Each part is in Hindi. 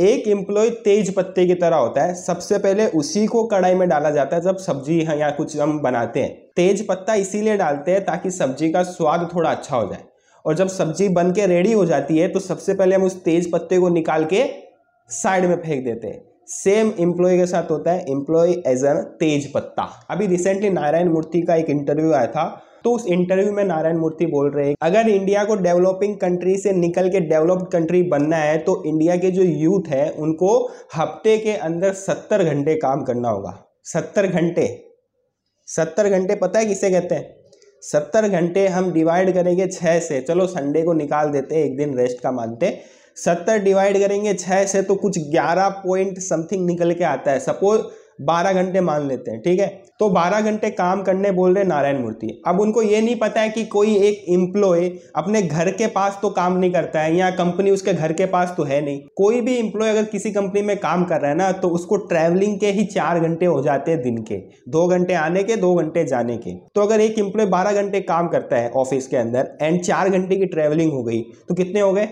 एक एम्प्लॉय तेज पत्ते की तरह होता है सबसे पहले उसी को कढ़ाई में डाला जाता है जब सब्जी या कुछ हम बनाते हैं तेज पत्ता इसीलिए डालते हैं ताकि सब्जी का स्वाद थोड़ा अच्छा हो जाए और जब सब्जी बन के रेडी हो जाती है तो सबसे पहले हम उस तेज पत्ते को निकाल के साइड में फेंक देते हैं सेम एम्प्लॉय के साथ होता है एम्प्लॉय एज अ तेज पत्ता अभी रिसेंटली नारायण मूर्ति का एक इंटरव्यू आया था तो उस इंटरव्यू में नारायण मूर्ति बोल रहे हैं अगर इंडिया को डेवलपिंग कंट्री से निकल के डेवलप्ड कंट्री बनना है तो इंडिया के जो यूथ है उनको हफ्ते के अंदर सत्तर घंटे काम करना होगा सत्तर घंटे सत्तर घंटे पता है किसे कहते हैं सत्तर घंटे हम डिवाइड करेंगे छः से चलो संडे को निकाल देते हैं एक दिन रेस्ट का मानते सत्तर डिवाइड करेंगे छः से तो कुछ ग्यारह पॉइंट समथिंग निकल के आता है सपोज बारह घंटे मान लेते हैं ठीक है तो बारह घंटे काम करने बोल रहे नारायण मूर्ति अब उनको ये नहीं पता है कि कोई एक एम्प्लॉय अपने घर के पास तो काम नहीं करता है या कंपनी उसके घर के पास तो है नहीं कोई भी इम्प्लॉय अगर किसी कंपनी में काम कर रहा है ना तो उसको ट्रैवलिंग के ही चार घंटे हो जाते हैं दिन के दो घंटे आने के दो घंटे जाने के तो अगर एक इम्प्लॉय बारह घंटे काम करता है ऑफिस के अंदर एंड चार घंटे की ट्रैवलिंग हो गई तो कितने हो गए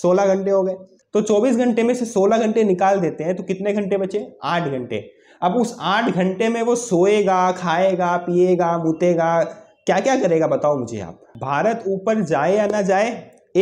सोलह घंटे हो गए तो चौबीस घंटे में से सोलह घंटे निकाल देते हैं तो कितने घंटे बचे आठ घंटे अब उस आठ घंटे में वो सोएगा खाएगा पिएगा मुतेगा क्या क्या करेगा बताओ मुझे आप भारत ऊपर जाए या ना जाए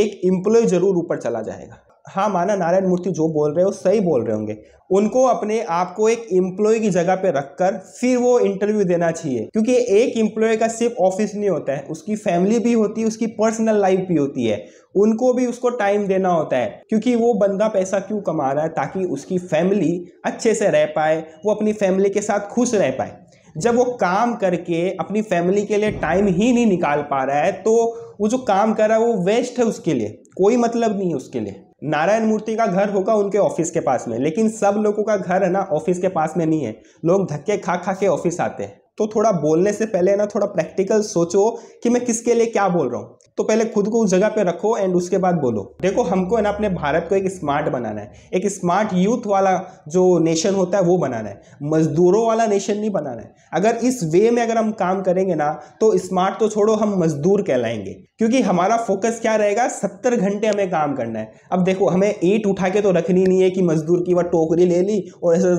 एक इम्प्लॉय जरूर ऊपर चला जाएगा हाँ माना नारायण मूर्ति जो बोल रहे हो सही बोल रहे होंगे उनको अपने आप को एक एम्प्लॉय की जगह पे रखकर फिर वो इंटरव्यू देना चाहिए क्योंकि एक एम्प्लॉय का सिर्फ ऑफिस नहीं होता है उसकी फैमिली भी होती है उसकी पर्सनल लाइफ भी होती है उनको भी उसको टाइम देना होता है क्योंकि वो बंदा पैसा क्यों कमा रहा है ताकि उसकी फैमिली अच्छे से रह पाए वो अपनी फैमिली के साथ खुश रह पाए जब वो काम करके अपनी फैमिली के लिए टाइम ही नहीं निकाल पा रहा है तो वो जो काम कर रहा है वो वेस्ट है उसके लिए कोई मतलब नहीं है उसके लिए नारायण मूर्ति का घर होगा उनके ऑफिस के पास में लेकिन सब लोगों का घर है ना ऑफिस के पास में नहीं है लोग धक्के खा खा के ऑफिस आते हैं तो थोड़ा बोलने से पहले ना थोड़ा प्रैक्टिकल सोचो कि मैं किसके लिए क्या बोल रहा हूँ तो पहले खुद को उस जगह पे रखो एंड उसके बाद बोलो देखो हमको है ना अपने भारत को एक स्मार्ट बनाना है एक स्मार्ट यूथ वाला जो नेशन होता है वो बनाना है मजदूरों वाला नेशन नहीं बनाना है अगर इस वे में अगर हम काम करेंगे ना तो स्मार्ट तो छोड़ो हम मजदूर कहलाएंगे क्योंकि हमारा फोकस क्या रहेगा सत्तर घंटे हमें काम करना है अब देखो हमें ईट उठा के तो रखनी नहीं है कि मजदूर की वह टोकरी ले ली और ऐसे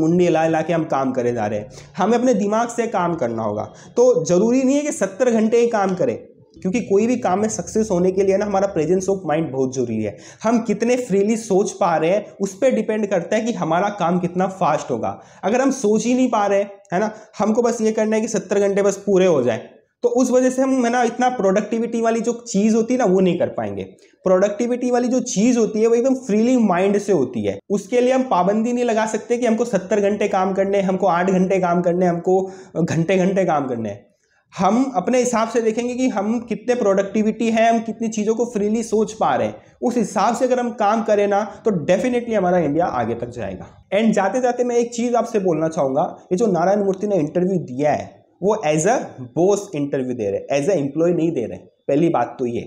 मुंडी ला ला के हम काम करे जा रहे हैं हमें अपने दिमाग दिमाग से काम करना होगा तो ज़रूरी नहीं है कि सत्तर घंटे ही काम करें क्योंकि कोई भी काम में सक्सेस होने के लिए ना हमारा प्रेजेंस ऑफ माइंड बहुत जरूरी है हम कितने फ्रीली सोच पा रहे हैं उस पर डिपेंड करता है कि हमारा काम कितना फास्ट होगा अगर हम सोच ही नहीं पा रहे हैं है ना हमको बस ये करना है कि सत्तर घंटे बस पूरे हो जाए तो उस वजह से हम है ना इतना प्रोडक्टिविटी वाली जो चीज़ होती है ना वो नहीं कर पाएंगे प्रोडक्टिविटी वाली जो चीज़ होती है वो एकदम फ्रीली माइंड से होती है उसके लिए हम पाबंदी नहीं लगा सकते कि हमको सत्तर घंटे काम करने हमको आठ घंटे काम करने हमको घंटे घंटे काम करने हम अपने हिसाब से देखेंगे कि हम कितने प्रोडक्टिविटी है हम कितनी चीज़ों को फ्रीली सोच पा रहे हैं उस हिसाब से अगर हम काम करें ना तो डेफिनेटली हमारा इंडिया आगे तक जाएगा एंड जाते जाते मैं एक चीज़ आपसे बोलना चाहूँगा ये जो नारायण मूर्ति ने इंटरव्यू दिया है वो एज अ बोस इंटरव्यू दे रहे हैं एज अ एम्प्लॉय नहीं दे रहे पहली बात तो ये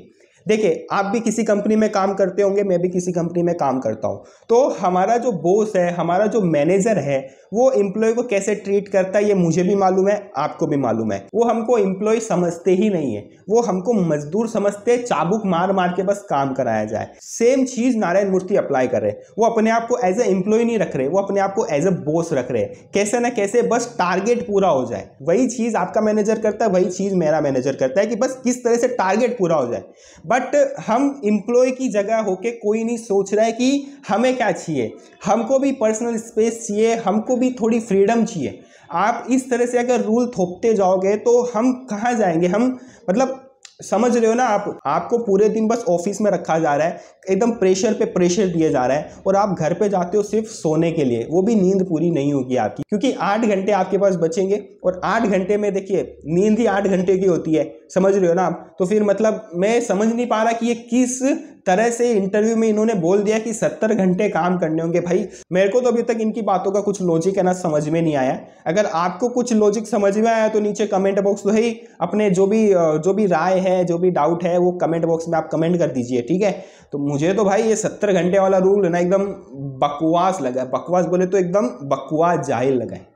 देखिए आप भी किसी कंपनी में काम करते होंगे मैं भी किसी कंपनी में काम करता हूँ तो हमारा जो बॉस है हमारा जो मैनेजर है वो इम्प्लॉय को कैसे ट्रीट करता है ये मुझे भी मालूम है आपको भी मालूम है वो हमको इम्प्लॉय समझते ही नहीं है वो हमको मजदूर समझते चाबुक मार मार के बस काम कराया जाए सेम चीज़ नारायण मूर्ति अप्लाई कर रहे वो अपने आप को एज ए इम्प्लॉय नहीं रख रहे वो अपने आप को एज ए बॉस रख रहे हैं कैसे ना कैसे बस टारगेट पूरा हो जाए वही चीज़ आपका मैनेजर करता है वही चीज़ मेरा मैनेजर करता है कि बस किस तरह से टारगेट पूरा हो जाए बट हम इम्प्लॉय की जगह होके कोई नहीं सोच रहा है कि हमें क्या चाहिए हमको भी पर्सनल स्पेस चाहिए हमको भी थोड़ी फ्रीडम चाहिए आप इस तरह से अगर रूल थोपते जाओगे तो हम कहाँ जाएंगे हम मतलब समझ रहे हो ना आप आपको पूरे दिन बस ऑफिस में रखा जा रहा है एकदम प्रेशर पे प्रेशर दिया जा रहा है और आप घर पे जाते हो सिर्फ सोने के लिए वो भी नींद पूरी नहीं होगी आपकी क्योंकि आठ घंटे आपके पास बचेंगे और आठ घंटे में देखिए नींद ही आठ घंटे की होती है समझ रहे हो ना आप तो फिर मतलब मैं समझ नहीं पा रहा कि ये किस तरह से इंटरव्यू में इन्होंने बोल दिया कि सत्तर घंटे काम करने होंगे भाई मेरे को तो अभी तक इनकी बातों का कुछ लॉजिक है ना समझ में नहीं आया अगर आपको कुछ लॉजिक समझ में आया तो नीचे कमेंट बॉक्स तो अपने जो भी जो भी राय है जो भी डाउट है वो कमेंट बॉक्स में आप कमेंट कर दीजिए ठीक है तो मुझे तो भाई ये सत्तर घंटे वाला रूल है ना एकदम बकवास लगा बकवास बोले तो एकदम बकवास जाहिर लगा है